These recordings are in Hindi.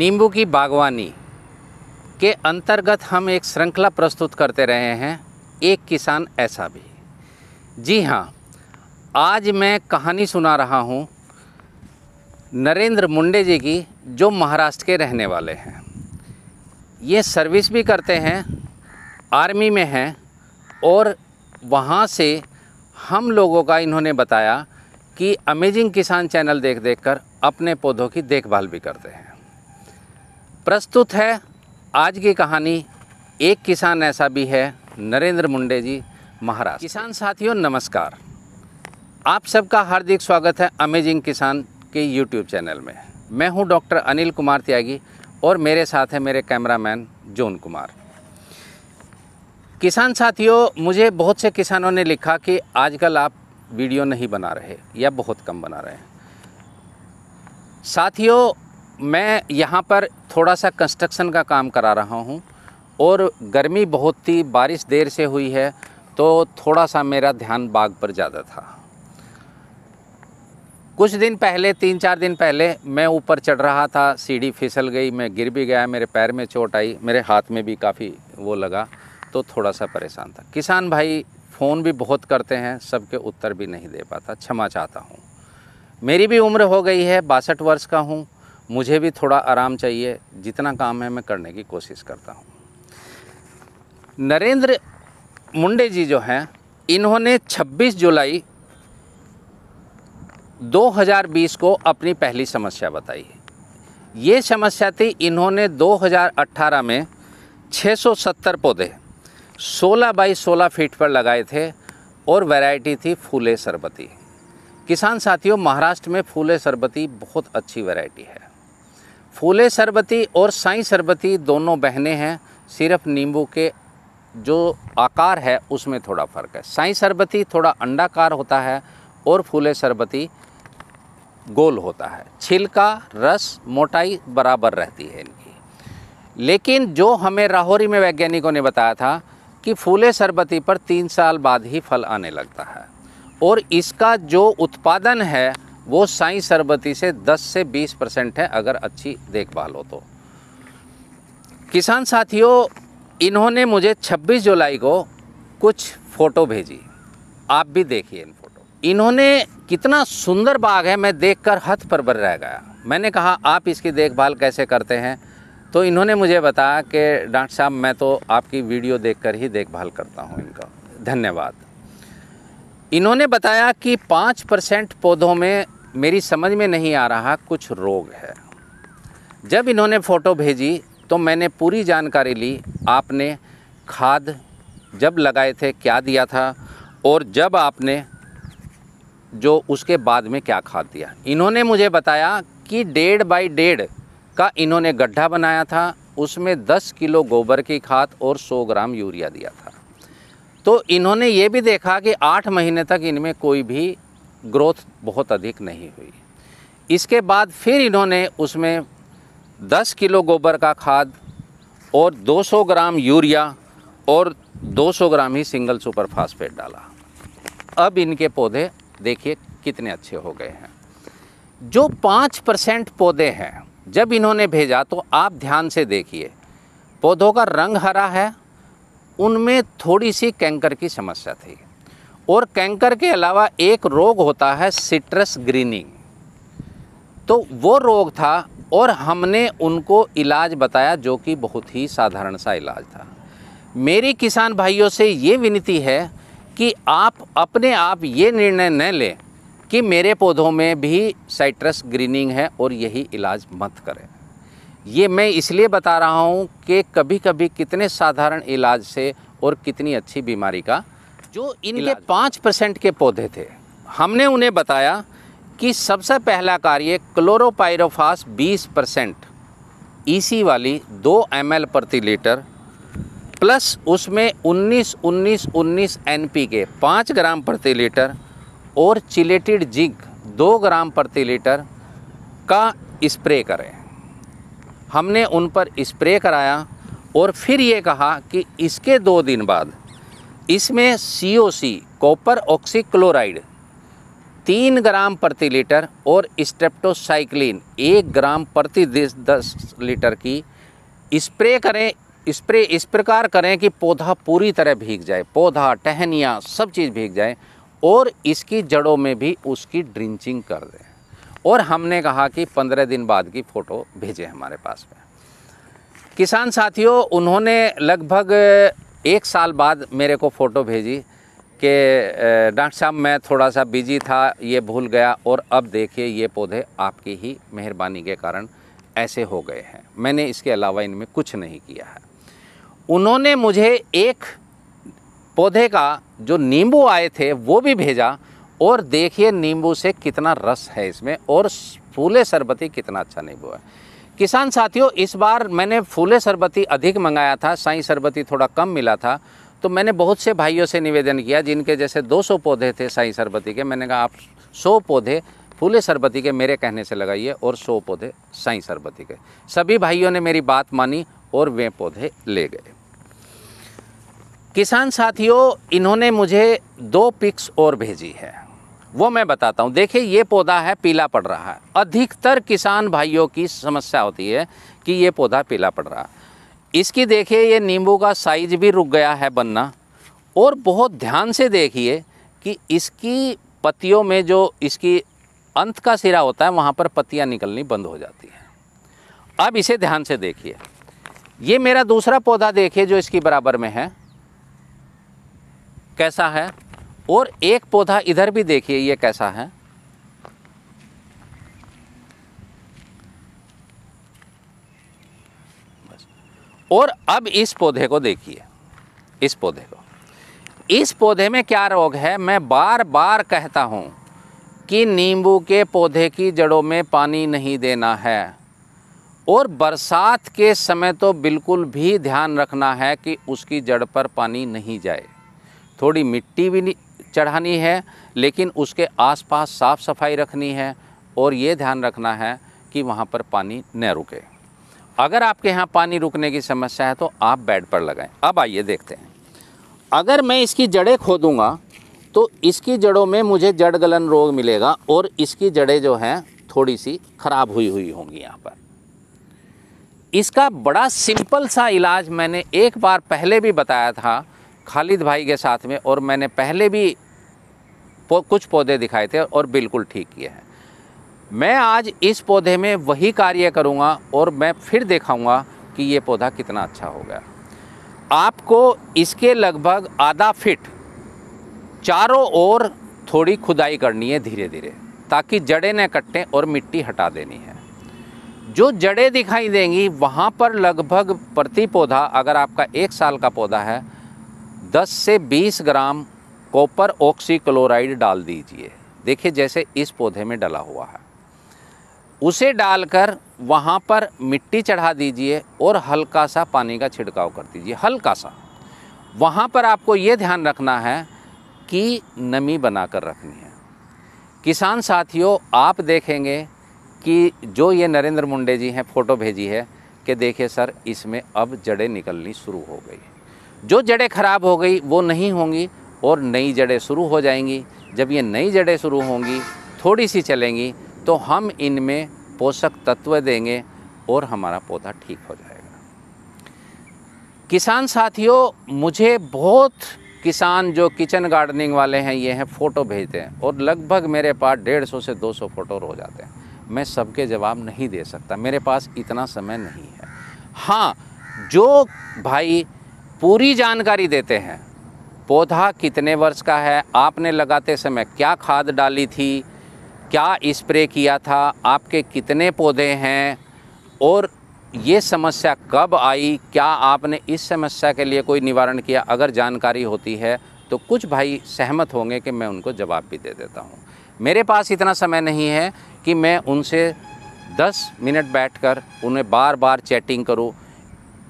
नींबू की बागवानी के अंतर्गत हम एक श्रृंखला प्रस्तुत करते रहे हैं एक किसान ऐसा भी जी हाँ आज मैं कहानी सुना रहा हूँ नरेंद्र मुंडे जी की जो महाराष्ट्र के रहने वाले हैं ये सर्विस भी करते हैं आर्मी में हैं और वहाँ से हम लोगों का इन्होंने बताया कि अमेजिंग किसान चैनल देख देख कर अपने पौधों की देखभाल भी करते हैं प्रस्तुत है आज की कहानी एक किसान ऐसा भी है नरेंद्र मुंडे जी महाराज किसान साथियों नमस्कार आप सबका हार्दिक स्वागत है अमेजिंग किसान के यूट्यूब चैनल में मैं हूं डॉक्टर अनिल कुमार त्यागी और मेरे साथ है मेरे कैमरामैन जोन कुमार किसान साथियों मुझे बहुत से किसानों ने लिखा कि आजकल आप वीडियो नहीं बना रहे या बहुत कम बना रहे हैं साथियों मैं यहाँ पर थोड़ा सा कंस्ट्रक्शन का काम करा रहा हूँ और गर्मी बहुत थी बारिश देर से हुई है तो थोड़ा सा मेरा ध्यान बाग पर ज़्यादा था कुछ दिन पहले तीन चार दिन पहले मैं ऊपर चढ़ रहा था सीढ़ी फिसल गई मैं गिर भी गया मेरे पैर में चोट आई मेरे हाथ में भी काफ़ी वो लगा तो थोड़ा सा परेशान था किसान भाई फ़ोन भी बहुत करते हैं सबके उत्तर भी नहीं दे पाता क्षमा चाहता हूँ मेरी भी उम्र हो गई है बासठ वर्ष का हूँ मुझे भी थोड़ा आराम चाहिए जितना काम है मैं करने की कोशिश करता हूँ नरेंद्र मुंडे जी जो हैं इन्होंने 26 जुलाई 2020 को अपनी पहली समस्या बताई ये समस्या थी इन्होंने 2018 में 670 पौधे 16 बाई 16 फीट पर लगाए थे और वैरायटी थी फूले सरबती किसान साथियों महाराष्ट्र में फूले सरबती बहुत अच्छी वैरायटी है फूले शरबती और साई शरबती दोनों बहने हैं सिर्फ नींबू के जो आकार है उसमें थोड़ा फ़र्क है साई शरबती थोड़ा अंडाकार होता है और फूले शरबती गोल होता है छिलका रस मोटाई बराबर रहती है इनकी लेकिन जो हमें राहौरी में वैज्ञानिकों ने बताया था कि फूले शरबती पर तीन साल बाद ही फल आने लगता है और इसका जो उत्पादन है वो साई सरबती से 10 से 20 परसेंट है अगर अच्छी देखभाल हो तो किसान साथियों इन्होंने मुझे 26 जुलाई को कुछ फ़ोटो भेजी आप भी देखिए इन फोटो इन्होंने कितना सुंदर बाग है मैं देखकर हथ पर बर रह गया मैंने कहा आप इसकी देखभाल कैसे करते हैं तो इन्होंने मुझे बताया कि डॉक्टर साहब मैं तो आपकी वीडियो देखकर ही देखभाल करता हूँ इनका धन्यवाद इन्होंने बताया कि पाँच परसेंट पौधों में मेरी समझ में नहीं आ रहा कुछ रोग है जब इन्होंने फ़ोटो भेजी तो मैंने पूरी जानकारी ली आपने खाद जब लगाए थे क्या दिया था और जब आपने जो उसके बाद में क्या खाद दिया इन्होंने मुझे बताया कि डेढ़ बाई डेढ़ का इन्होंने गड्ढा बनाया था उसमें 10 किलो गोबर की खाद और 100 ग्राम यूरिया दिया था तो इन्होंने ये भी देखा कि आठ महीने तक इनमें कोई भी ग्रोथ बहुत अधिक नहीं हुई इसके बाद फिर इन्होंने उसमें 10 किलो गोबर का खाद और 200 ग्राम यूरिया और 200 ग्राम ही सिंगल सुपर फास्फेट डाला अब इनके पौधे देखिए कितने अच्छे हो गए हैं जो पाँच परसेंट पौधे हैं जब इन्होंने भेजा तो आप ध्यान से देखिए पौधों का रंग हरा है उनमें थोड़ी सी कैंकर की समस्या थी और कैंकर के अलावा एक रोग होता है सिट्रस ग्रीनिंग तो वो रोग था और हमने उनको इलाज बताया जो कि बहुत ही साधारण सा इलाज था मेरी किसान भाइयों से ये विनती है कि आप अपने आप ये निर्णय न लें कि मेरे पौधों में भी साइट्रस ग्रीनिंग है और यही इलाज मत करें ये मैं इसलिए बता रहा हूँ कि कभी कभी कितने साधारण इलाज से और कितनी अच्छी बीमारी का जो इनके पाँच परसेंट के पौधे थे हमने उन्हें बताया कि सबसे पहला कार्य क्लोरोपायरोफास 20 परसेंट ई e वाली दो एम प्रति लीटर प्लस उसमें 19 19 19 एन के पाँच ग्राम प्रति लीटर और चिलेटेड जिंक दो ग्राम प्रति लीटर का स्प्रे करें हमने उन पर स्प्रे कराया और फिर ये कहा कि इसके दो दिन बाद इसमें सी ओ सी कॉपर ऑक्सीक्लोराइड तीन ग्राम प्रति लीटर और स्ट्रेप्टोसाइक्लिन एक ग्राम प्रति दस लीटर की स्प्रे करें स्प्रे इस प्रकार करें कि पौधा पूरी तरह भीग जाए पौधा टहनिया सब चीज़ भीग जाए और इसकी जड़ों में भी उसकी ड्रिंचिंग कर दें और हमने कहा कि पंद्रह दिन बाद की फ़ोटो भेजे हमारे पास में किसान साथियों उन्होंने लगभग एक साल बाद मेरे को फ़ोटो भेजी कि डॉक्टर साहब मैं थोड़ा सा बिजी था ये भूल गया और अब देखिए ये पौधे आपकी ही मेहरबानी के कारण ऐसे हो गए हैं मैंने इसके अलावा इनमें कुछ नहीं किया है उन्होंने मुझे एक पौधे का जो नींबू आए थे वो भी भेजा और देखिए नींबू से कितना रस है इसमें और फूले शरबती कितना अच्छा नींबू है किसान साथियों इस बार मैंने फूले शरबती अधिक मंगाया था साई शरबती थोड़ा कम मिला था तो मैंने बहुत से भाइयों से निवेदन किया जिनके जैसे 200 पौधे थे साई शरबती के मैंने कहा आप 100 पौधे फूले शरबती के मेरे कहने से लगाइए और 100 पौधे साई शरबती के सभी भाइयों ने मेरी बात मानी और वे पौधे ले गए किसान साथियों इन्होंने मुझे दो पिक्स और भेजी है वो मैं बताता हूँ देखिए ये पौधा है पीला पड़ रहा है अधिकतर किसान भाइयों की समस्या होती है कि ये पौधा पीला पड़ रहा है इसकी देखिए ये नींबू का साइज भी रुक गया है बनना और बहुत ध्यान से देखिए कि इसकी पत्तियों में जो इसकी अंत का सिरा होता है वहाँ पर पत्तियाँ निकलनी बंद हो जाती हैं अब इसे ध्यान से देखिए ये मेरा दूसरा पौधा देखिए जो इसकी बराबर में है कैसा है और एक पौधा इधर भी देखिए ये कैसा है और अब इस पौधे को देखिए इस पौधे को इस पौधे में क्या रोग है मैं बार बार कहता हूँ कि नींबू के पौधे की जड़ों में पानी नहीं देना है और बरसात के समय तो बिल्कुल भी ध्यान रखना है कि उसकी जड़ पर पानी नहीं जाए थोड़ी मिट्टी भी नहीं चढ़ानी है लेकिन उसके आसपास साफ़ सफाई रखनी है और ये ध्यान रखना है कि वहाँ पर पानी न रुके अगर आपके यहाँ पानी रुकने की समस्या है तो आप बेड पर लगाएं अब आइए देखते हैं अगर मैं इसकी जड़ें खोदूँगा तो इसकी जड़ों में मुझे जड़ गलन रोग मिलेगा और इसकी जड़ें जो हैं थोड़ी सी ख़राब हुई हुई होंगी यहाँ पर इसका बड़ा सिंपल सा इलाज मैंने एक बार पहले भी बताया था खालिद भाई के साथ में और मैंने पहले भी कुछ पौधे दिखाए थे और बिल्कुल ठीक किए हैं मैं आज इस पौधे में वही कार्य करूँगा और मैं फिर देखाऊँगा कि ये पौधा कितना अच्छा हो गया आपको इसके लगभग आधा फिट चारों ओर थोड़ी खुदाई करनी है धीरे धीरे ताकि जड़ें न कटें और मिट्टी हटा देनी है जो जड़ें दिखाई देंगी वहाँ पर लगभग प्रति पौधा अगर आपका एक साल का पौधा है 10 से 20 ग्राम कॉपर ऑक्सीक्लोराइड डाल दीजिए देखिए जैसे इस पौधे में डला हुआ है उसे डालकर वहाँ पर मिट्टी चढ़ा दीजिए और हल्का सा पानी का छिड़काव कर दीजिए हल्का सा वहाँ पर आपको ये ध्यान रखना है कि नमी बना कर रखनी है किसान साथियों आप देखेंगे कि जो ये नरेंद्र मुंडे जी हैं फ़ोटो भेजी है कि देखिए सर इसमें अब जड़ें निकलनी शुरू हो गई जो जड़ें खराब हो गई वो नहीं होंगी और नई जड़ें शुरू हो जाएंगी जब ये नई जड़ें शुरू होंगी थोड़ी सी चलेंगी तो हम इनमें पोषक तत्व देंगे और हमारा पौधा ठीक हो जाएगा किसान साथियों मुझे बहुत किसान जो किचन गार्डनिंग वाले हैं ये हैं फ़ोटो भेजते हैं और लगभग मेरे पास डेढ़ सौ से दो सौ फ़ोटो रो जाते हैं मैं सबके जवाब नहीं दे सकता मेरे पास इतना समय नहीं है हाँ जो भाई पूरी जानकारी देते हैं पौधा कितने वर्ष का है आपने लगाते समय क्या खाद डाली थी क्या स्प्रे किया था आपके कितने पौधे हैं और ये समस्या कब आई क्या आपने इस समस्या के लिए कोई निवारण किया अगर जानकारी होती है तो कुछ भाई सहमत होंगे कि मैं उनको जवाब भी दे देता हूँ मेरे पास इतना समय नहीं है कि मैं उनसे 10 मिनट बैठकर उन्हें बार बार चैटिंग करूँ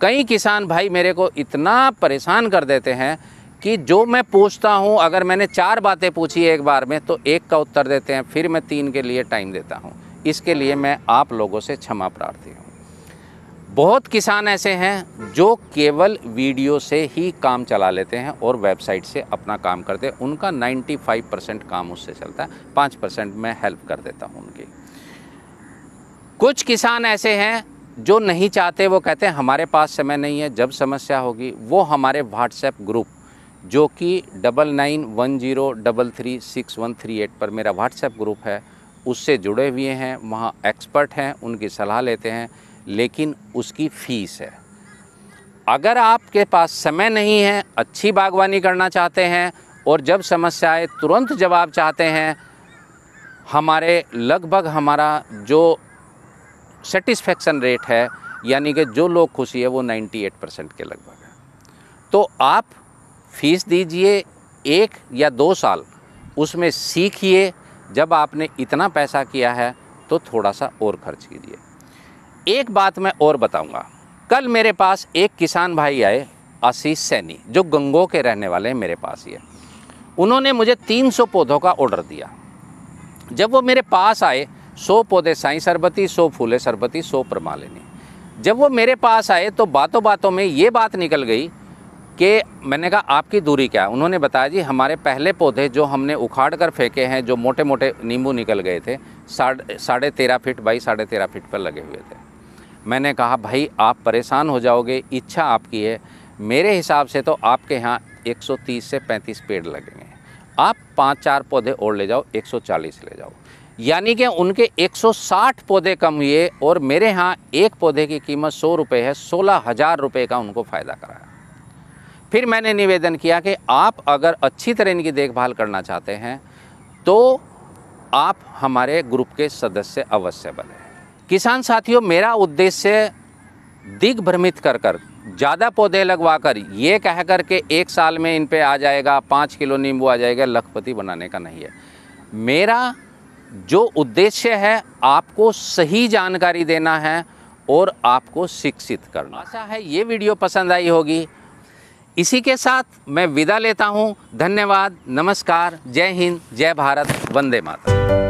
कई किसान भाई मेरे को इतना परेशान कर देते हैं कि जो मैं पूछता हूँ अगर मैंने चार बातें पूछी एक बार में तो एक का उत्तर देते हैं फिर मैं तीन के लिए टाइम देता हूँ इसके लिए मैं आप लोगों से क्षमा प्रार्थी हूँ बहुत किसान ऐसे हैं जो केवल वीडियो से ही काम चला लेते हैं और वेबसाइट से अपना काम करते हैं उनका 95 परसेंट काम उससे चलता है पाँच परसेंट मैं हेल्प कर देता हूँ उनकी कुछ किसान ऐसे हैं जो नहीं चाहते वो कहते हैं हमारे पास समय नहीं है जब समस्या होगी वो हमारे व्हाट्सएप ग्रुप जो कि double nine one zero double three six one three eight पर मेरा व्हाट्सएप ग्रुप है उससे जुड़े हुए हैं वहाँ एक्सपर्ट हैं उनकी सलाह लेते हैं लेकिन उसकी फ़ीस है अगर आपके पास समय नहीं है अच्छी बागवानी करना चाहते हैं और जब समस्या आए तुरंत जवाब चाहते हैं हमारे लगभग हमारा जो सेटिस्फेक्शन रेट है यानी कि जो लोग खुशी है वो 98 परसेंट के लगभग है तो आप फीस दीजिए एक या दो साल उसमें सीखिए जब आपने इतना पैसा किया है तो थोड़ा सा और खर्च कीजिए एक बात मैं और बताऊंगा कल मेरे पास एक किसान भाई आए आशीष सैनी जो गंगो के रहने वाले हैं मेरे पास ये उन्होंने मुझे 300 पौधों का ऑर्डर दिया जब वो मेरे पास आए सो पौधे साई सरबती सो फूले सरबती सो प्रमालिनी जब वो मेरे पास आए तो बातों बातों में ये बात निकल गई कि मैंने कहा आपकी दूरी क्या उन्होंने बताया जी हमारे पहले पौधे जो हमने उखाड़ कर फेंके हैं जो मोटे मोटे नींबू निकल गए थे साढ़े साढ़े तेरह फिट बाई साढ़े तेरह फिट पर लगे हुए थे मैंने कहा भाई आप परेशान हो जाओगे इच्छा आपकी है मेरे हिसाब से तो आपके यहाँ 130 से 35 पेड़ लगेंगे आप पाँच चार पौधे और ले जाओ 140 ले जाओ यानी कि उनके 160 पौधे कम हुए और मेरे यहाँ एक पौधे की कीमत सौ रुपये है सोलह हज़ार रुपये का उनको फ़ायदा कराया फिर मैंने निवेदन किया कि आप अगर अच्छी तरह इनकी देखभाल करना चाहते हैं तो आप हमारे ग्रुप के सदस्य अवश्य बने किसान साथियों मेरा उद्देश्य दिग्भ्रमित कर कर ज़्यादा पौधे लगवा कर ये कह कर के एक साल में इन पर आ जाएगा पाँच किलो नींबू आ जाएगा लखपति बनाने का नहीं है मेरा जो उद्देश्य है आपको सही जानकारी देना है और आपको शिक्षित करना आशा है ये वीडियो पसंद आई होगी इसी के साथ मैं विदा लेता हूँ धन्यवाद नमस्कार जय हिंद जय भारत वंदे माता